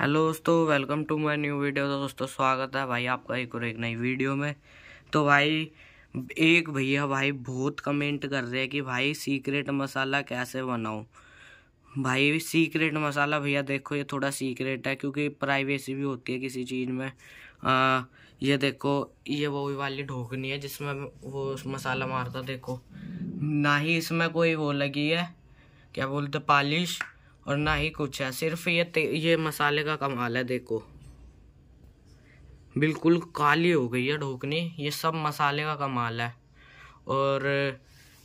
hello दोस्तों welcome to my new video तो दोस्तों स्वागत है भाई आपका एक और एक नई वीडियो में तो भाई एक भैया भाई बहुत कमेंट कर रहे हैं कि भाई सीक्रेट मसाला कैसे बनाऊं भाई सीक्रेट मसाला भैया देखो ये थोड़ा सीक्रेट है क्योंकि प्राइवेसी भी होती है किसी चीज़ में आ, ये देखो ये वो वाली ढोकनी है जिसमें वो मसाला मारता देखो ना ही इसमें कोई वो लगी है क्या बोलते पालिश और ना ही कुछ है सिर्फ ये ये मसाले का कमाल है देखो बिल्कुल काली हो गई है ढोकनी ये सब मसाले का कमाल है और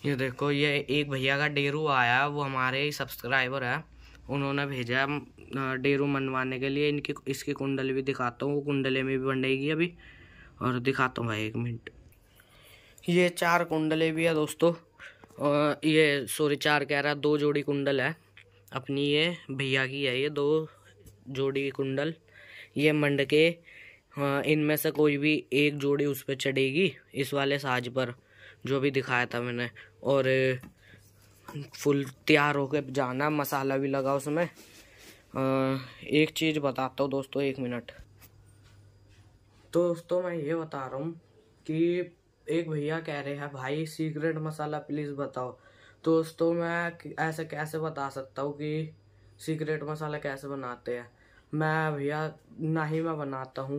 ये देखो ये एक भैया का डेरू आया वो हमारे ही सब्सक्राइबर है उन्होंने भेजा डेरू मनवाने के लिए इनकी इसकी कुंडली भी दिखाता हूँ वो कुंडले में भी बनेगी अभी और दिखाता हूँ भाई एक मिनट ये चार कुंडले भी है दोस्तों और ये सॉरी चार कह रहा है दो जोड़ी कुंडल है अपनी ये भैया की है ये दो जोड़ी कुंडल ये मंड के हाँ, इनमें से कोई भी एक जोड़ी उस पर चढ़ेगी इस वाले साज पर जो भी दिखाया था मैंने और फुल तैयार होकर जाना मसाला भी लगा उसमें एक चीज़ बताता हूँ दोस्तों एक मिनट तो दोस्तों मैं ये बता रहा हूँ कि एक भैया कह रहे हैं भाई सीक्रेट मसाला प्लीज़ बताओ दोस्तों मैं ऐसे कैसे बता सकता हूँ कि सीक्रेट मसाला कैसे बनाते हैं मैं भैया ना ही मैं बनाता हूँ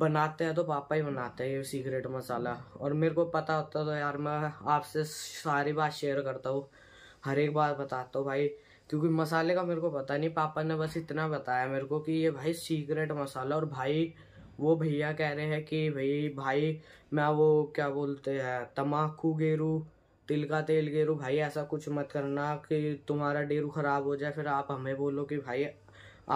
बनाते हैं तो पापा ही बनाते हैं ये सीक्रेट मसाला और मेरे को पता होता तो यार मैं आपसे सारी बात शेयर करता हूँ हर एक बात बताता हूँ भाई क्योंकि मसाले का मेरे को पता नहीं पापा ने बस इतना बताया मेरे को कि ये भाई सीक्रेट मसाला और भाई वो भैया कह रहे हैं कि भाई भाई मैं वो क्या बोलते हैं तम्बाकू गेरू तिल का तेल गेरू भाई ऐसा कुछ मत करना कि तुम्हारा डेरू ख़राब हो जाए फिर आप हमें बोलो कि भाई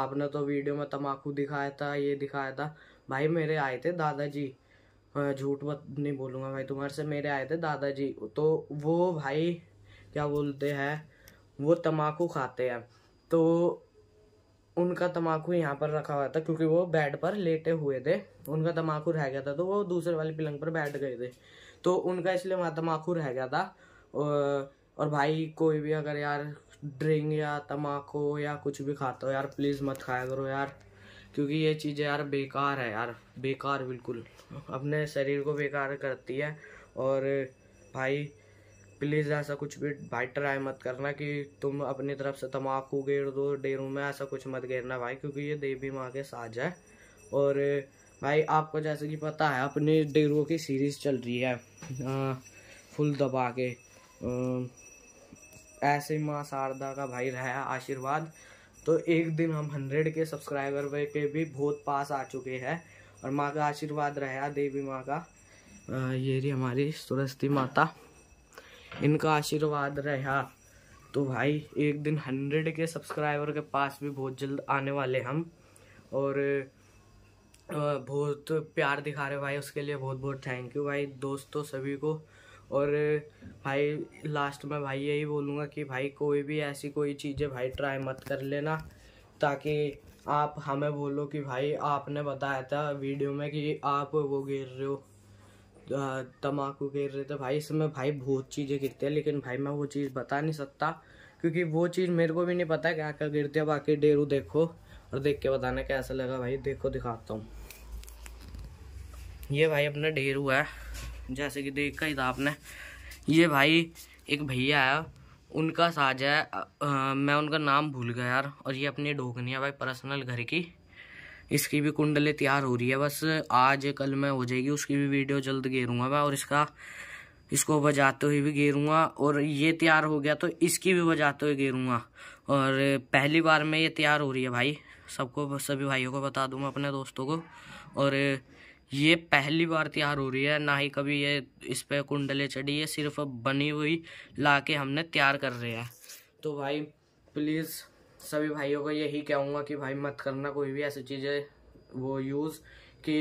आपने तो वीडियो में तम्बाकू दिखाया था ये दिखाया था भाई मेरे आए थे दादाजी झूठ मत नहीं बोलूँगा भाई तुम्हारे से मेरे आए थे दादाजी तो वो भाई क्या बोलते हैं वो तम्बाकू खाते हैं तो उनका तम्बाकू यहाँ पर रखा हुआ था क्योंकि वो बेड पर लेटे हुए थे उनका तम्बाकू रह गया था तो वो दूसरे वाले पिलंग पर बैठ गए थे तो उनका इसलिए मैं तम्बाकू रह गया था और, और भाई कोई भी अगर यार ड्रिंक या तम्बाकू या कुछ भी खाता हो यार प्लीज़ मत खाया करो यार क्योंकि ये चीज़ें यार बेकार है यार बेकार बिल्कुल अपने शरीर को बेकार करती है और भाई प्लीज़ ऐसा कुछ भी भाई ट्राई मत करना कि तुम अपनी तरफ से तम्बाकू गेर दो डेरू में ऐसा कुछ मत गेरना भाई क्योंकि ये देवी माँ के साज है और भाई आपको जैसे कि पता है अपने डेरो की सीरीज़ चल रही है आ, फुल दबा के आ, ऐसे माँ शारदा का भाई रहा आशीर्वाद तो एक दिन हम हंड्रेड के सब्सक्राइबर के भी बहुत पास आ चुके हैं और माँ का आशीर्वाद रहा देवी माँ का आ, ये रही हमारी सुरस्ती माता इनका आशीर्वाद रहा तो भाई एक दिन हंड्रेड के सब्सक्राइबर के पास भी बहुत जल्द आने वाले हम और बहुत प्यार दिखा रहे भाई उसके लिए बहुत बहुत थैंक यू भाई दोस्तों सभी को और भाई लास्ट में भाई यही बोलूँगा कि भाई कोई भी ऐसी कोई चीज़ें भाई ट्राई मत कर लेना ताकि आप हमें बोलो कि भाई आपने बताया था वीडियो में कि आप वो गिर रहे हो तम्बाकू गिर रहे थे भाई इसमें भाई बहुत चीज़ें गिरती है लेकिन भाई मैं वो चीज़ बता नहीं सकता क्योंकि वो चीज़ मेरे को भी नहीं पता क्या क्या गिरती है बाकी डेरू देखो और देख के बताना कैसा लगा भाई देखो दिखाता हूँ ये भाई अपना ढेरू है जैसे कि देख ही था आपने ये भाई एक भैया है उनका साज है आ, आ, मैं उनका नाम भूल गया यार और ये अपनी ढोकनी है भाई पर्सनल घर की इसकी भी कुंडली तैयार हो रही है बस आज कल में हो जाएगी उसकी भी वीडियो जल्द घेरूँगा मैं और इसका इसको बजाते हुए भी घेरूँगा और ये तैयार हो गया तो इसकी भी बजाते हुए घेरूँगा और पहली बार में ये तैयार हो रही है भाई सबको सभी भाइयों को बता दूँ मैं अपने दोस्तों को और ये पहली बार तैयार हो रही है ना ही कभी ये इस पर कुंडले चढ़ी है सिर्फ बनी हुई ला के हमने तैयार कर रहे हैं तो भाई प्लीज़ सभी भाइयों को यही कहूँगा कि भाई मत करना कोई भी ऐसी चीज़ें वो यूज़ कि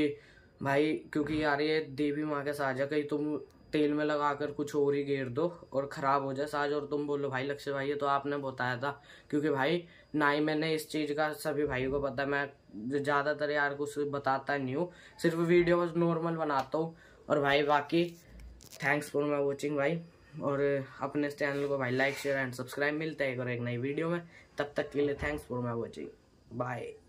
भाई क्योंकि यार ये देवी माँ के साझा कहीं तुम तेल में लगा कर कुछ और ही गेर दो और ख़राब हो जाए साज और तुम बोलो भाई लक्ष्य भाई ये तो आपने बताया था क्योंकि भाई ना ही मैंने इस चीज़ का सभी भाइयों को पता मैं ज़्यादातर यार कुछ बताता नहीं हूँ सिर्फ वीडियो नॉर्मल बनाता हूँ और भाई बाकी थैंक्स फॉर माई वॉचिंग भाई और अपने चैनल को भाई लाइक शेयर एंड सब्सक्राइब मिलता है एक और एक नई वीडियो में तब तक के लिए thanks for my watching bye